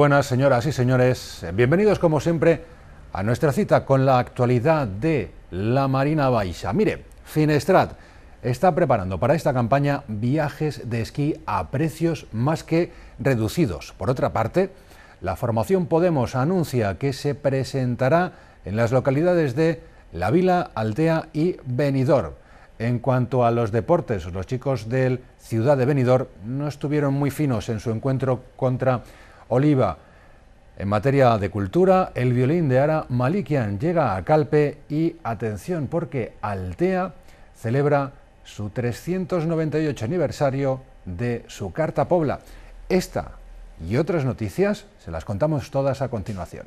buenas, señoras y señores. Bienvenidos, como siempre, a nuestra cita con la actualidad de la Marina Baixa. Mire, Finestrat está preparando para esta campaña viajes de esquí a precios más que reducidos. Por otra parte, la formación Podemos anuncia que se presentará en las localidades de La Vila, Altea y Benidorm. En cuanto a los deportes, los chicos del Ciudad de Benidorm no estuvieron muy finos en su encuentro contra Oliva. En materia de cultura, el violín de Ara Malikian llega a Calpe y atención porque Altea celebra su 398 aniversario de su Carta Pobla. Esta y otras noticias se las contamos todas a continuación.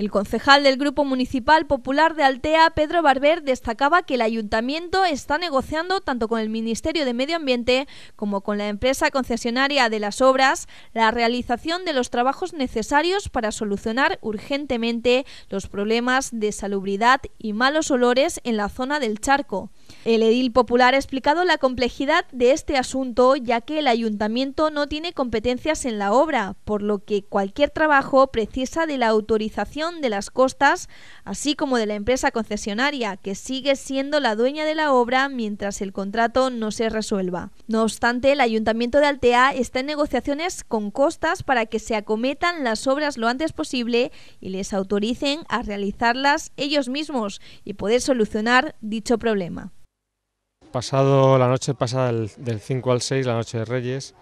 El concejal del Grupo Municipal Popular de Altea, Pedro Barber, destacaba que el ayuntamiento está negociando tanto con el Ministerio de Medio Ambiente como con la empresa concesionaria de las obras la realización de los trabajos necesarios para solucionar urgentemente los problemas de salubridad y malos olores en la zona del charco. El edil popular ha explicado la complejidad de este asunto, ya que el ayuntamiento no tiene competencias en la obra, por lo que cualquier trabajo precisa de la autorización de las costas, así como de la empresa concesionaria, que sigue siendo la dueña de la obra mientras el contrato no se resuelva. No obstante, el ayuntamiento de Altea está en negociaciones con costas para que se acometan las obras lo antes posible y les autoricen a realizarlas ellos mismos y poder solucionar dicho problema. Pasado la noche pasada del 5 al 6, la noche de Reyes,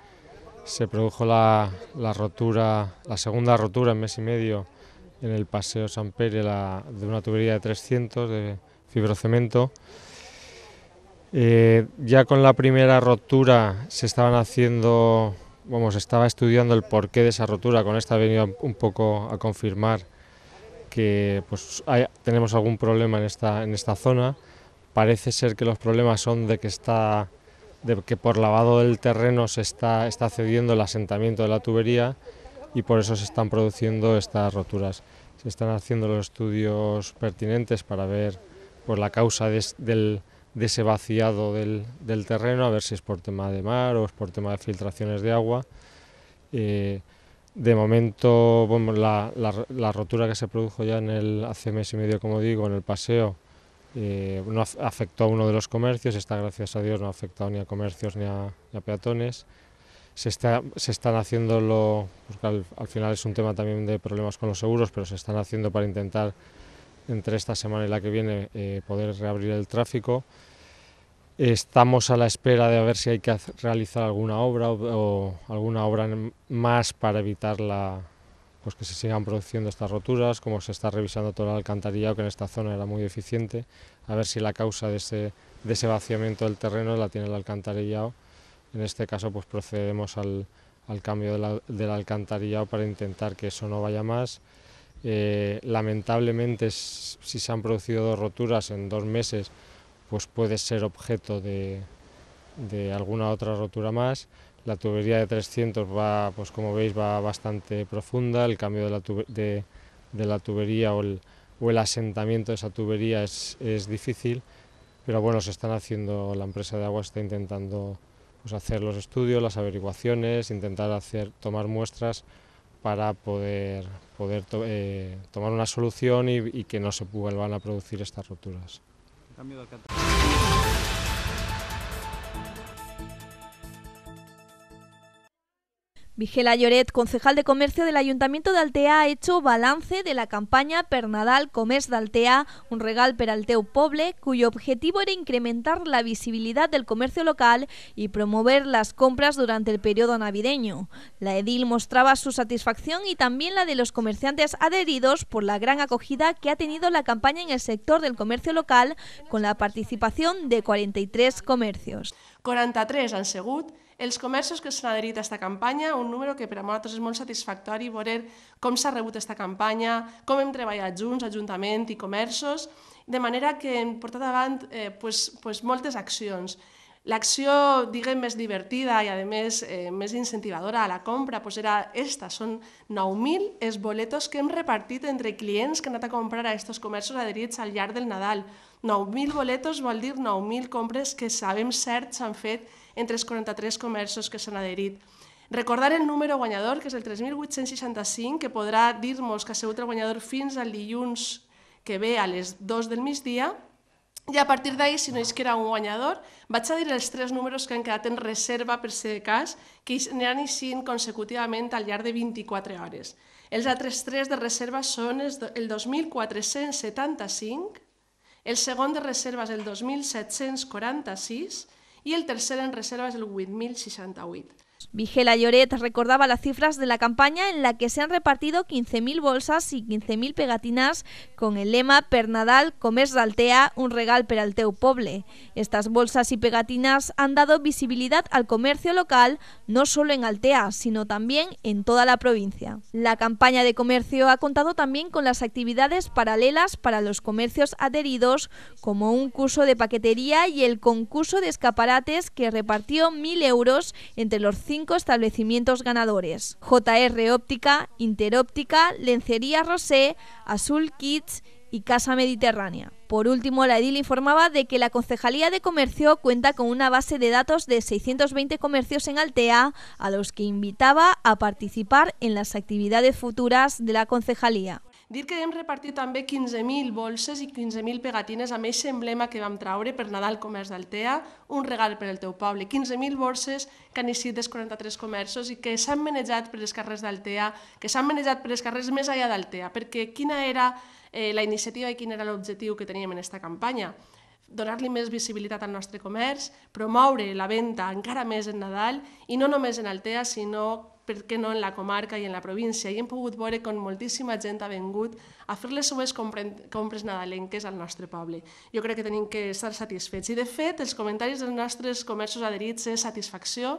se produjo la, rotura, la segunda rotura en mes y medio en el Paseo San Pere de una tubería de 300 de fibrocemento. Eh, ya con la primera rotura se estaban haciendo, vamos, estaba estudiando el porqué de esa rotura. Con esta ha venido un poco a confirmar que pues, tenemos algún problema en esta, en esta zona parece ser que los problemas son de que está que por lavado del terreno se está, está cediendo el asentamiento de la tubería y por eso se están produciendo estas roturas. Se están haciendo los estudios pertinentes para ver pues, la causa de, del, ese vaciado del, terreno, a ver si es por tema de mar o es por tema de filtraciones de agua. Eh, de momento, la, rotura que se produjo ya en el, hace mes y medio, como digo, en el paseo, eh, no afectó a uno de los comercios, está gracias a Dios no ha afectado ni a comercios ni a, peatones. Se, está, se están haciendo, al, final es un tema también de problemas con los seguros, pero se están haciendo para intentar entre esta semana y la que viene eh, poder reabrir el tráfico. Estamos a la espera de ver si hay que realizar alguna obra o alguna obra más para evitar la, pues que se sigan produciendo estas roturas, como se está revisando todo el alcantarillado que en esta zona era muy eficiente, a ver si la causa de ese, de vaciamiento del terreno la tiene el alcantarillado. En este caso pues procedemos al, cambio de la, del alcantarillado para intentar que eso no vaya más. Eh, lamentablemente si se han producido dos roturas en dos meses pues puede ser objeto de alguna otra rotura más. La tubería de 300 va, pues como veis, va bastante profunda, el cambio de la, tubería o el, asentamiento de esa tubería es, difícil, pero bueno, se están haciendo, la empresa de agua está intentando pues, hacer los estudios, las averiguaciones, intentar hacer, tomar muestras para poder, poder eh, tomar una solución y, y, que no se vuelvan a producir estas roturas. Vigela Lloret, concejal de Comercio del Ayuntamiento de Altea, ha hecho balance de la campaña Pernadal Comés de Altea, un regal per teu Poble, cuyo objetivo era incrementar la visibilidad del comercio local y promover las compras durante el periodo navideño. La edil mostraba su satisfacción y también la de los comerciantes adheridos por la gran acogida que ha tenido la campaña en el sector del comercio local con la participación de 43 comercios. 43 han els comerços que s'han adherit a aquesta campanya, un número que per a nosaltres és molt satisfactori veure com s'ha rebut aquesta campanya, com hem treballat junts, Ajuntament i comerços, de manera que hem portat avant eh, pues, pues moltes accions. L'acció, diguem, més divertida i, a més, eh, més incentivadora a la compra pues era aquesta, Són 9.000 els boletos que hem repartit entre clients que han anat a comprar a aquests comerços adherits al llarg del Nadal. 9.000 boletos vol dir 9.000 compres que sabem cert s'han fet entre els 43 comerços que s'han adherit. Recordar el número guanyador, que és el 3.865, que podrà dir-nos que ha sigut el guanyador fins al dilluns que ve a les 2 del migdia, i a partir d'ahí, si no és que era un guanyador, vaig a dir els tres números que han quedat en reserva per ser de cas, que aniran eixint consecutivament al llarg de 24 hores. Els altres tres de reserva són el 2.475, el segon de reserva és el 2.746 i el tercer en reserva és el 8068. Vigela Lloret recordaba las cifras de la campaña en la que se han repartido 15.000 bolsas y 15.000 pegatinas con el lema Pernadal, Nadal de d'Altea, un regal per al poble. Estas bolsas y pegatinas han dado visibilidad al comercio local no solo en Altea, sino también en toda la provincia. La campaña de comercio ha contado también con las actividades paralelas para los comercios adheridos, como un curso de paquetería y el concurso de escaparates que repartió 1.000 euros entre los cinco establecimientos ganadores: JR Óptica, Interóptica, Lencería Rosé, Azul Kids y Casa Mediterránea. Por último, la edil informaba de que la Concejalía de Comercio cuenta con una base de datos de 620 comercios en Altea a los que invitaba a participar en las actividades futuras de la Concejalía. Dir que hem repartit també 15.000 bolses i 15.000 pegatines amb aquest emblema que vam traure per Nadal Comerç d'Altea, un regal per al teu poble. 15.000 bolses que han eixit dels 43 comerços i que s'han manejat per les carrers d'Altea, que s'han manejat per les carrers més allà d'Altea, perquè quina era eh, la iniciativa i quin era l'objectiu que teníem en aquesta campanya? donar-li més visibilitat al nostre comerç, promoure la venda encara més en Nadal i no només en Altea, sinó per què no en la comarca i en la província, i hem pogut veure com moltíssima gent ha vengut a fer les seues compres nadalenques al nostre poble. Jo crec que tenim que estar satisfets. I, de fet, els comentaris dels nostres comerços adherits és satisfacció,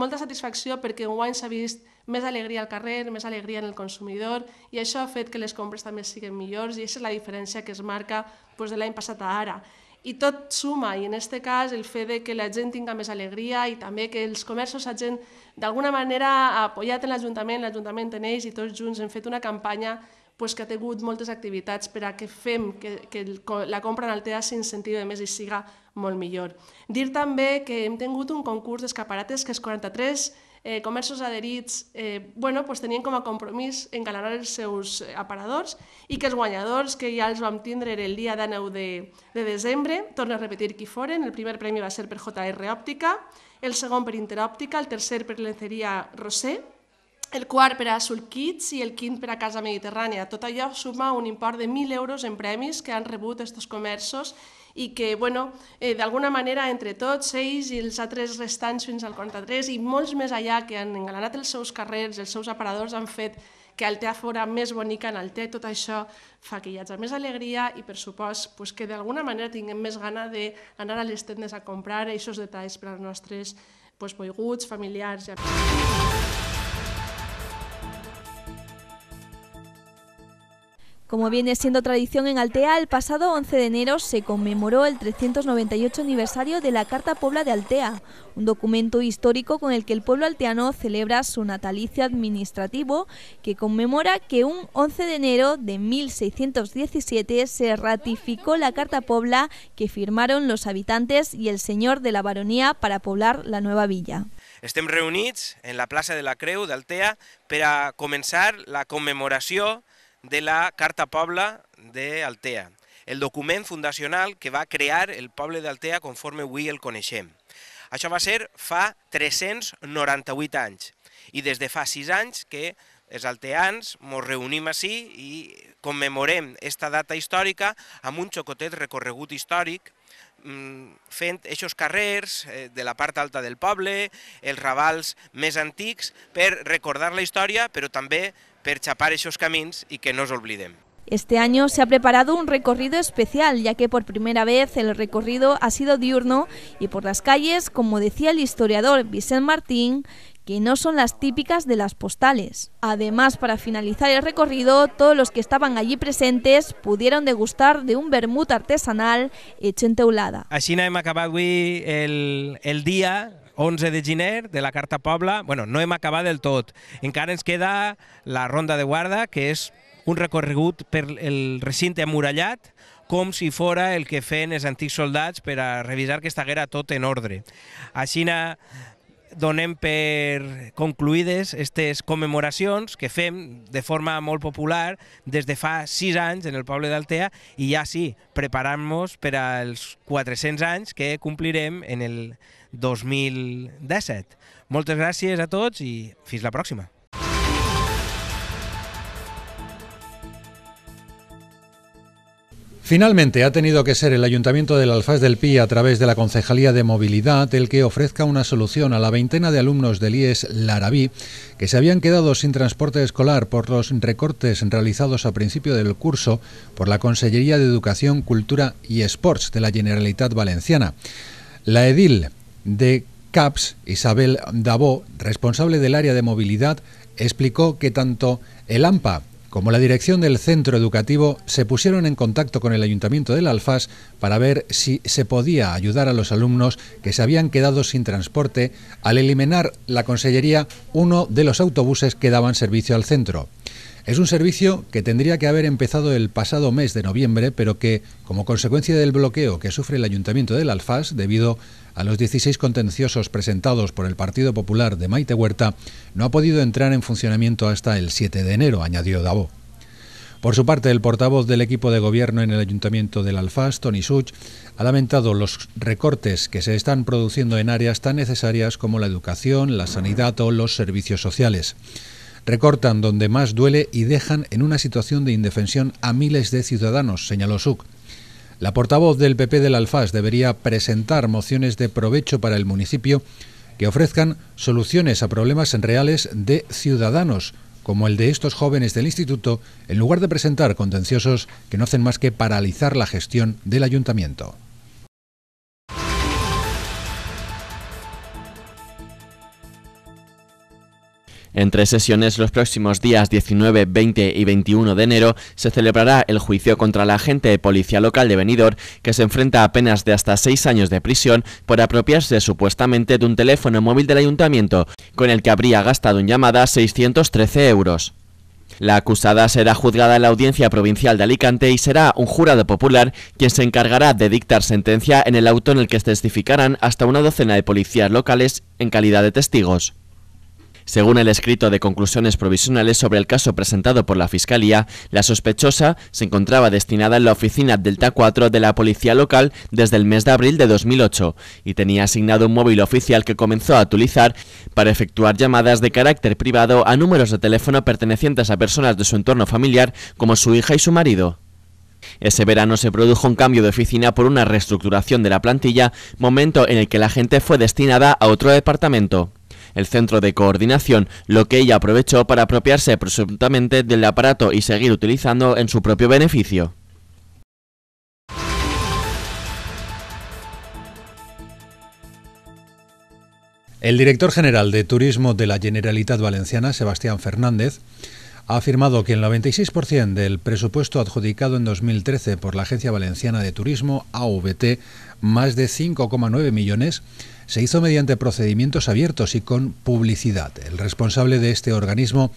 molta satisfacció perquè un any s'ha vist més alegria al carrer, més alegria en el consumidor, i això ha fet que les compres també siguin millors, i aquesta és la diferència que es marca doncs, de l'any passat a ara i tot suma, i en aquest cas el fet de que la gent tinga més alegria i també que els comerços s'hagin d'alguna manera apoyat en l'Ajuntament, l'Ajuntament en ells i tots junts hem fet una campanya pues, que ha tingut moltes activitats per a que fem que, que el, la compra en Altea s'incentivi més i siga molt millor. Dir també que hem tingut un concurs d'escaparates que és 43 eh, comerços adherits eh, bueno, pues tenien com a compromís encalendrar els seus eh, aparadors i que els guanyadors, que ja els vam tindre el dia 9 de, de desembre, torno a repetir qui foren, el primer premi va ser per JR Òptica, el segon per Interòptica, el tercer per Lenceria Rosé, el quart per a Soul Kids i el quint per a Casa Mediterrània. Tot allò suma un import de 1.000 euros en premis que han rebut aquests comerços i que, bueno, eh, d'alguna manera, entre tots, ells i els altres restants fins al 43 i molts més allà que han engalanat els seus carrers, els seus aparadors, han fet que el Altea fora més bonica en el te, tot això fa que hi hagi més alegria i, per supost, pues, que d'alguna manera tinguem més gana d'anar a les tendes a comprar aquests detalls per als nostres pues, boiguts, familiars... I... Como viene siendo tradición en Altea, el pasado 11 de enero se conmemoró el 398 aniversario de la Carta Pobla de Altea, un documento histórico con el que el pueblo alteano celebra su natalicio administrativo, que conmemora que un 11 de enero de 1617 se ratificó la Carta Pobla que firmaron los habitantes y el señor de la baronía para poblar la nueva villa. estén reunidos en la Plaza de la Creu de Altea para comenzar la conmemoración de la Carta Pobla d'Altea, el document fundacional que va crear el poble d'Altea conforme avui el coneixem. Això va ser fa 398 anys i des de fa 6 anys que els alteans ens reunim així i commemorem esta data històrica amb un xocotet recorregut històric mm, fent aquests carrers eh, de la part alta del poble, els ravals més antics, per recordar la història, però també Perchapar esos caminos camins y que no se olviden. Este año se ha preparado un recorrido especial, ya que por primera vez el recorrido ha sido diurno y por las calles, como decía el historiador Vicente Martín, que no son las típicas de las postales. Además, para finalizar el recorrido, todos los que estaban allí presentes pudieron degustar de un vermut artesanal hecho en teulada. Así nada hemos el día 11 de gener de la Carta Pobla. Bueno, no hem acabat del tot. Encara ens queda la Ronda de Guarda, que és un recorregut per el recinte amurallat, com si fora el que feien els antics soldats per a revisar que guerra tot en ordre. Així donem per concluïdes aquestes commemoracions que fem de forma molt popular des de fa sis anys en el poble d'Altea i ja sí, preparant-nos per als 400 anys que complirem en el 2017. ...muchas gracias a todos y... fins la próxima. Finalmente, ha tenido que ser el Ayuntamiento del Alfaz del Pi, a través de la Concejalía de Movilidad, el que ofrezca una solución a la veintena de alumnos del IES Larabí que se habían quedado sin transporte escolar por los recortes realizados a principio del curso por la Consellería de Educación, Cultura y Sports de la Generalitat Valenciana. La edil de CAPS, Isabel Dabó, responsable del área de movilidad, explicó que tanto el AMPA como la dirección del centro educativo se pusieron en contacto con el ayuntamiento del Alfaz para ver si se podía ayudar a los alumnos que se habían quedado sin transporte al eliminar la consellería uno de los autobuses que daban servicio al centro. Es un servicio que tendría que haber empezado el pasado mes de noviembre, pero que, como consecuencia del bloqueo que sufre el Ayuntamiento del Alfaz debido a los 16 contenciosos presentados por el Partido Popular de Maite Huerta, no ha podido entrar en funcionamiento hasta el 7 de enero, añadió Davo. Por su parte, el portavoz del equipo de gobierno en el Ayuntamiento del Alfaz, Tony Such, ha lamentado los recortes que se están produciendo en áreas tan necesarias como la educación, la sanidad o los servicios sociales recortan donde más duele y dejan en una situación de indefensión a miles de ciudadanos, señaló Suc. La portavoz del PP del Alfaz debería presentar mociones de provecho para el municipio que ofrezcan soluciones a problemas reales de ciudadanos, como el de estos jóvenes del instituto, en lugar de presentar contenciosos que no hacen más que paralizar la gestión del ayuntamiento. Entre sesiones los próximos días 19, 20 y 21 de enero se celebrará el juicio contra la agente de policía local de Benidorm que se enfrenta a penas de hasta seis años de prisión por apropiarse supuestamente de un teléfono móvil del ayuntamiento, con el que habría gastado en llamada 613 euros. La acusada será juzgada en la Audiencia Provincial de Alicante y será un jurado popular quien se encargará de dictar sentencia en el auto en el que testificarán hasta una docena de policías locales en calidad de testigos. Según el escrito de conclusiones provisionales sobre el caso presentado por la Fiscalía, la sospechosa se encontraba destinada en la oficina Delta 4 de la Policía Local desde el mes de abril de 2008 y tenía asignado un móvil oficial que comenzó a utilizar para efectuar llamadas de carácter privado a números de teléfono pertenecientes a personas de su entorno familiar como su hija y su marido. Ese verano se produjo un cambio de oficina por una reestructuración de la plantilla, momento en el que la gente fue destinada a otro departamento el centro de coordinación, lo que ella aprovechó para apropiarse presuntamente del aparato y seguir utilizando en su propio beneficio. El director general de Turismo de la Generalitat Valenciana, Sebastián Fernández, ha afirmado que el 96% del presupuesto adjudicado en 2013 por la Agencia Valenciana de Turismo, AVT, más de 5,9 millones, se hizo mediante procedimientos abiertos y con publicidad. El responsable de este organismo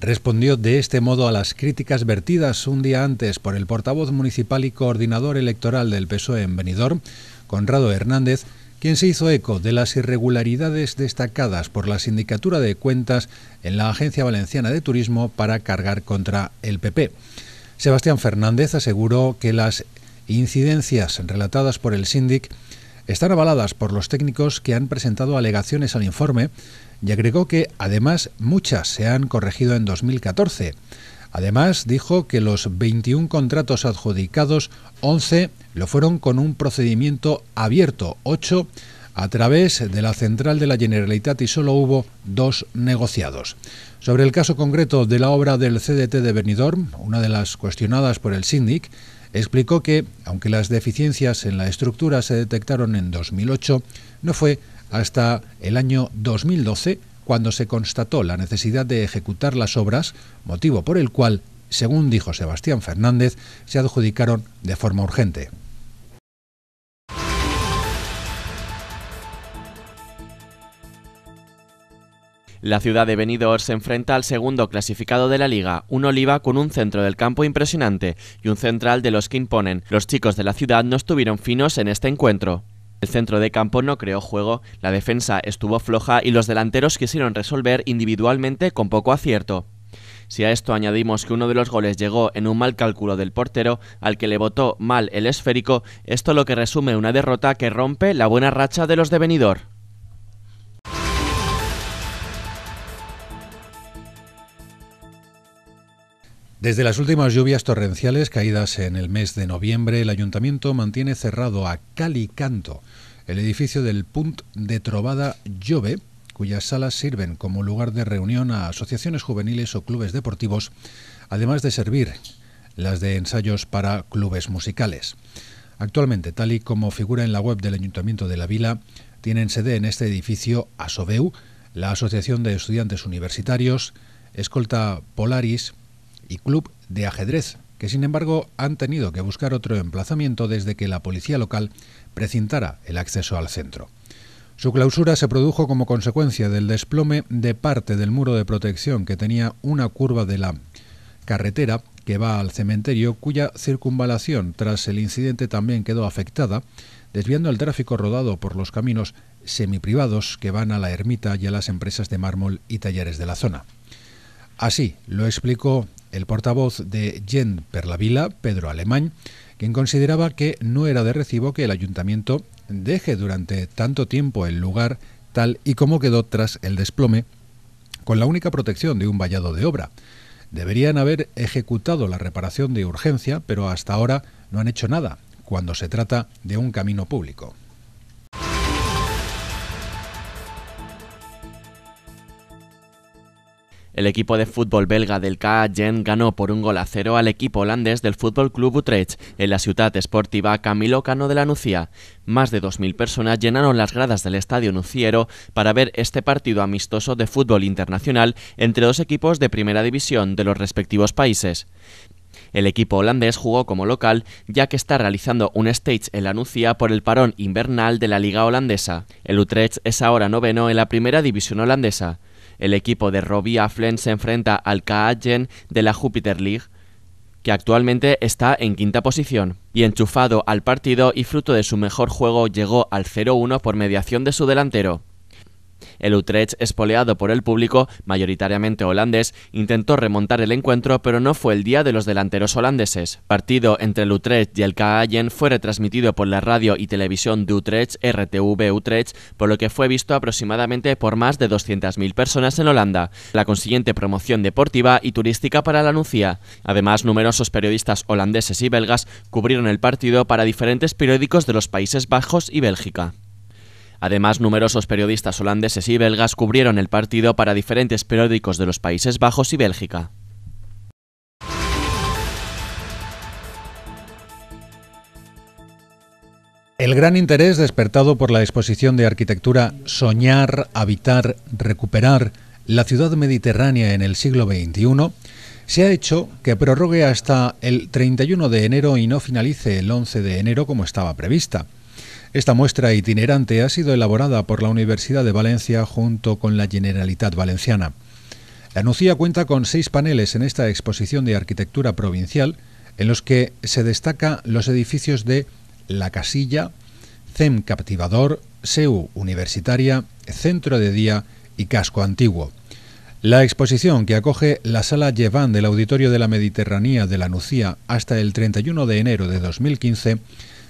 respondió de este modo a las críticas vertidas un día antes por el portavoz municipal y coordinador electoral del PSOE en Benidorm, Conrado Hernández, quien se hizo eco de las irregularidades destacadas por la Sindicatura de Cuentas en la Agencia Valenciana de Turismo para cargar contra el PP. Sebastián Fernández aseguró que las incidencias relatadas por el síndic están avaladas por los técnicos que han presentado alegaciones al informe y agregó que, además, muchas se han corregido en 2014. Además, dijo que los 21 contratos adjudicados, 11 lo fueron con un procedimiento abierto, 8 a través de la central de la Generalitat y solo hubo dos negociados. Sobre el caso concreto de la obra del CDT de Benidorm, una de las cuestionadas por el SINDIC, explicó que, aunque las deficiencias en la estructura se detectaron en 2008, no fue hasta el año 2012 cuando se constató la necesidad de ejecutar las obras, motivo por el cual, según dijo Sebastián Fernández, se adjudicaron de forma urgente. La ciudad de Benidorm se enfrenta al segundo clasificado de la liga, un Oliva con un centro del campo impresionante y un central de los que imponen. Los chicos de la ciudad no estuvieron finos en este encuentro. El centro de campo no creó juego, la defensa estuvo floja y los delanteros quisieron resolver individualmente con poco acierto. Si a esto añadimos que uno de los goles llegó en un mal cálculo del portero, al que le botó mal el esférico, esto lo que resume una derrota que rompe la buena racha de los de Benidorm. Desde las últimas lluvias torrenciales caídas en el mes de noviembre, el ayuntamiento mantiene cerrado a Cali canto el edificio del Punt de Trovada Llove, cuyas salas sirven como lugar de reunión a asociaciones juveniles o clubes deportivos, además de servir las de ensayos para clubes musicales. Actualmente, tal y como figura en la web del Ayuntamiento de la Vila, tienen sede en este edificio ASOBEU, la Asociación de Estudiantes Universitarios, Escolta Polaris, y Club de Ajedrez, que sin embargo han tenido que buscar otro emplazamiento desde que la policía local precintara el acceso al centro. Su clausura se produjo como consecuencia del desplome de parte del muro de protección que tenía una curva de la carretera que va al cementerio, cuya circunvalación tras el incidente también quedó afectada, desviando el tráfico rodado por los caminos semiprivados que van a la ermita y a las empresas de mármol y talleres de la zona. Así lo explicó el portavoz de jen per la Vila, Pedro Alemán, quien consideraba que no era de recibo que el ayuntamiento deje durante tanto tiempo el lugar tal y como quedó tras el desplome, con la única protección de un vallado de obra. Deberían haber ejecutado la reparación de urgencia, pero hasta ahora no han hecho nada cuando se trata de un camino público. El equipo de fútbol belga del KA ganó por un gol a cero al equipo holandés del Fútbol Club Utrecht en la ciudad esportiva Camilo Cano de la Nucía. Más de 2.000 personas llenaron las gradas del estadio nuciero para ver este partido amistoso de fútbol internacional entre dos equipos de primera división de los respectivos países. El equipo holandés jugó como local, ya que está realizando un stage en la Nucía por el parón invernal de la Liga Holandesa. El Utrecht es ahora noveno en la primera división holandesa. El equipo de Robbie Afflen se enfrenta al Kaagen de la Júpiter League, que actualmente está en quinta posición. Y enchufado al partido y fruto de su mejor juego llegó al 0-1 por mediación de su delantero. El Utrecht, espoleado por el público, mayoritariamente holandés, intentó remontar el encuentro, pero no fue el día de los delanteros holandeses. Partido entre el Utrecht y el Kaaien fue retransmitido por la radio y televisión de Utrecht, RTV Utrecht, por lo que fue visto aproximadamente por más de 200.000 personas en Holanda. La consiguiente promoción deportiva y turística para la Nucía. Además, numerosos periodistas holandeses y belgas cubrieron el partido para diferentes periódicos de los Países Bajos y Bélgica. Además, numerosos periodistas holandeses y belgas cubrieron el partido para diferentes periódicos de los Países Bajos y Bélgica. El gran interés despertado por la exposición de arquitectura Soñar, Habitar, Recuperar la ciudad mediterránea en el siglo XXI se ha hecho que prorrogue hasta el 31 de enero y no finalice el 11 de enero como estaba prevista. Esta muestra itinerante ha sido elaborada por la Universidad de Valencia junto con la Generalitat Valenciana. La Nucía cuenta con seis paneles en esta exposición de arquitectura provincial, en los que se destaca los edificios de La Casilla, CEM Captivador, SEU Universitaria, Centro de Día y Casco Antiguo. La exposición, que acoge la sala Lleván del Auditorio de la Mediterránea de la Nucía hasta el 31 de enero de 2015,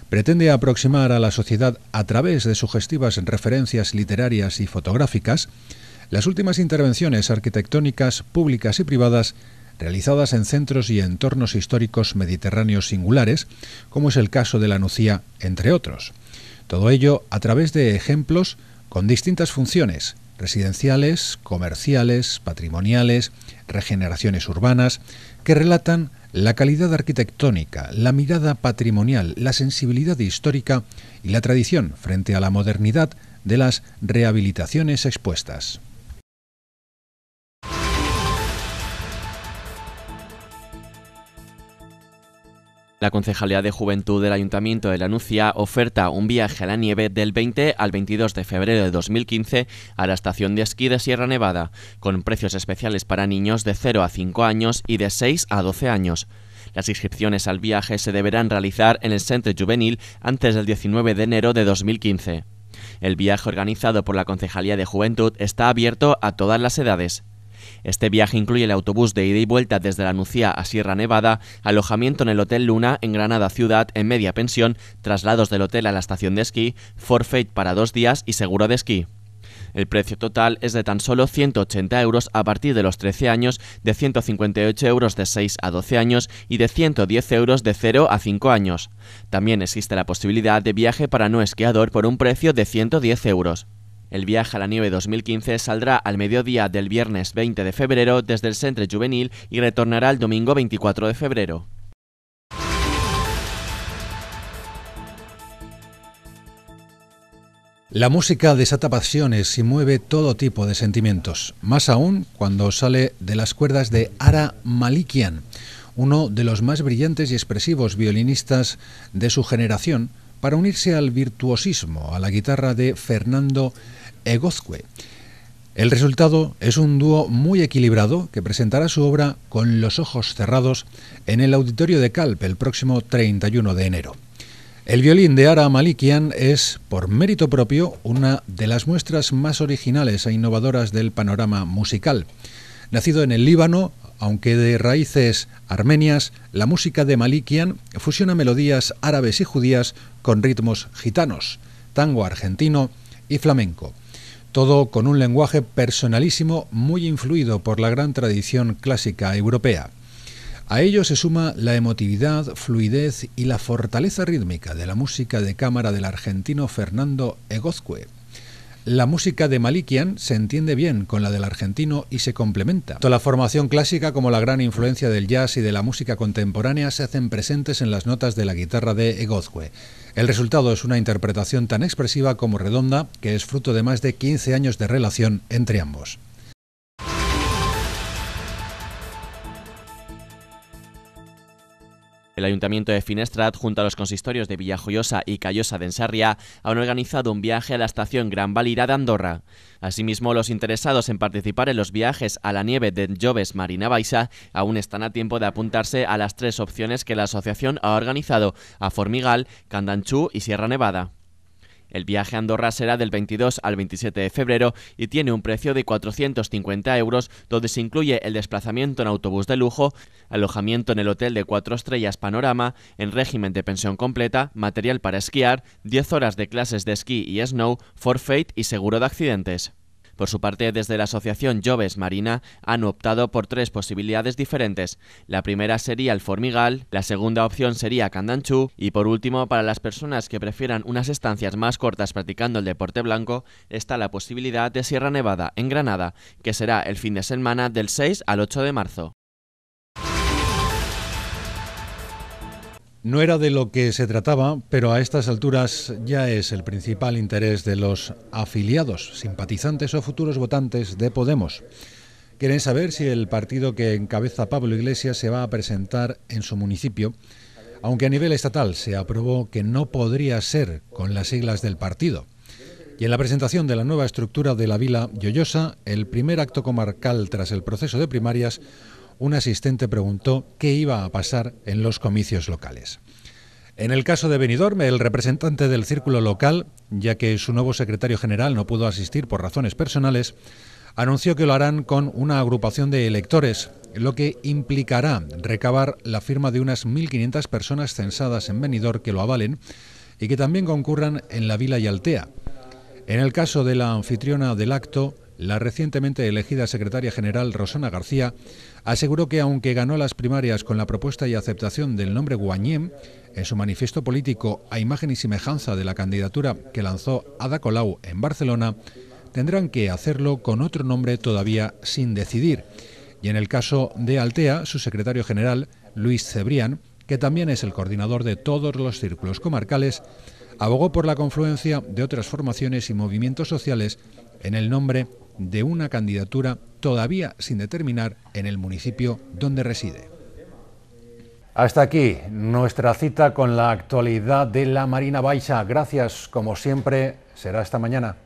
pretende aproximar a la sociedad a través de sugestivas referencias literarias y fotográficas las últimas intervenciones arquitectónicas públicas y privadas realizadas en centros y entornos históricos mediterráneos singulares, como es el caso de la Nucía, entre otros. Todo ello a través de ejemplos con distintas funciones, residenciales, comerciales, patrimoniales, regeneraciones urbanas, que relatan la calidad arquitectónica, la mirada patrimonial, la sensibilidad histórica y la tradición frente a la modernidad de las rehabilitaciones expuestas. La Concejalía de Juventud del Ayuntamiento de la Nucia oferta un viaje a la nieve del 20 al 22 de febrero de 2015 a la estación de esquí de Sierra Nevada, con precios especiales para niños de 0 a 5 años y de 6 a 12 años. Las inscripciones al viaje se deberán realizar en el Centro Juvenil antes del 19 de enero de 2015. El viaje organizado por la Concejalía de Juventud está abierto a todas las edades. Este viaje incluye el autobús de ida y vuelta desde la Nucía a Sierra Nevada, alojamiento en el Hotel Luna en Granada Ciudad en media pensión, traslados del hotel a la estación de esquí, forfait para dos días y seguro de esquí. El precio total es de tan solo 180 euros a partir de los 13 años, de 158 euros de 6 a 12 años y de 110 euros de 0 a 5 años. También existe la posibilidad de viaje para no esquiador por un precio de 110 euros. El viaje a la nieve 2015 saldrá al mediodía del viernes 20 de febrero desde el Centro Juvenil y retornará el domingo 24 de febrero. La música desata pasiones y mueve todo tipo de sentimientos, más aún cuando sale de las cuerdas de Ara Malikian, uno de los más brillantes y expresivos violinistas de su generación, para unirse al virtuosismo a la guitarra de Fernando Egozque. El resultado es un dúo muy equilibrado que presentará su obra con los ojos cerrados en el auditorio de Calpe el próximo 31 de enero. El violín de Ara Malikian es, por mérito propio, una de las muestras más originales e innovadoras del panorama musical. Nacido en el Líbano, aunque de raíces armenias, la música de Malikian fusiona melodías árabes y judías con ritmos gitanos, tango argentino y flamenco. Todo con un lenguaje personalísimo muy influido por la gran tradición clásica europea. A ello se suma la emotividad, fluidez y la fortaleza rítmica de la música de cámara del argentino Fernando Egozcue. La música de Malikian se entiende bien con la del argentino y se complementa. Tanto la formación clásica como la gran influencia del jazz y de la música contemporánea se hacen presentes en las notas de la guitarra de Egozwe. El resultado es una interpretación tan expresiva como redonda que es fruto de más de 15 años de relación entre ambos. El Ayuntamiento de Finestrat, junto a los consistorios de Villajoyosa y Callosa de Ensarria, han organizado un viaje a la estación Gran Valira de Andorra. Asimismo, los interesados en participar en los viajes a la nieve de Lloves Marina Baixa aún están a tiempo de apuntarse a las tres opciones que la asociación ha organizado a Formigal, Candanchú y Sierra Nevada. El viaje a Andorra será del 22 al 27 de febrero y tiene un precio de 450 euros, donde se incluye el desplazamiento en autobús de lujo, alojamiento en el hotel de cuatro estrellas Panorama, en régimen de pensión completa, material para esquiar, 10 horas de clases de esquí y snow, forfeit y seguro de accidentes. Por su parte, desde la asociación Lloves Marina han optado por tres posibilidades diferentes. La primera sería el Formigal, la segunda opción sería Candanchú y por último, para las personas que prefieran unas estancias más cortas practicando el deporte blanco, está la posibilidad de Sierra Nevada en Granada, que será el fin de semana del 6 al 8 de marzo. No era de lo que se trataba, pero a estas alturas ya es el principal interés de los afiliados, simpatizantes o futuros votantes de Podemos. Quieren saber si el partido que encabeza Pablo Iglesias se va a presentar en su municipio, aunque a nivel estatal se aprobó que no podría ser con las siglas del partido. Y en la presentación de la nueva estructura de la Vila Llollosa, el primer acto comarcal tras el proceso de primarias, un asistente preguntó qué iba a pasar en los comicios locales. En el caso de Benidorm, el representante del círculo local, ya que su nuevo secretario general no pudo asistir por razones personales, anunció que lo harán con una agrupación de electores, lo que implicará recabar la firma de unas 1.500 personas censadas en Benidorm que lo avalen y que también concurran en la Vila y Altea. En el caso de la anfitriona del acto, la recientemente elegida secretaria general Rosana García aseguró que aunque ganó las primarias con la propuesta y aceptación del nombre Guanyem, en su manifiesto político a imagen y semejanza de la candidatura que lanzó Ada Colau en Barcelona, tendrán que hacerlo con otro nombre todavía sin decidir. Y en el caso de Altea, su secretario general, Luis Cebrián, que también es el coordinador de todos los círculos comarcales, abogó por la confluencia de otras formaciones y movimientos sociales en el nombre de una candidatura todavía sin determinar en el municipio donde reside. Hasta aquí nuestra cita con la actualidad de la Marina Baixa. Gracias, como siempre, será esta mañana.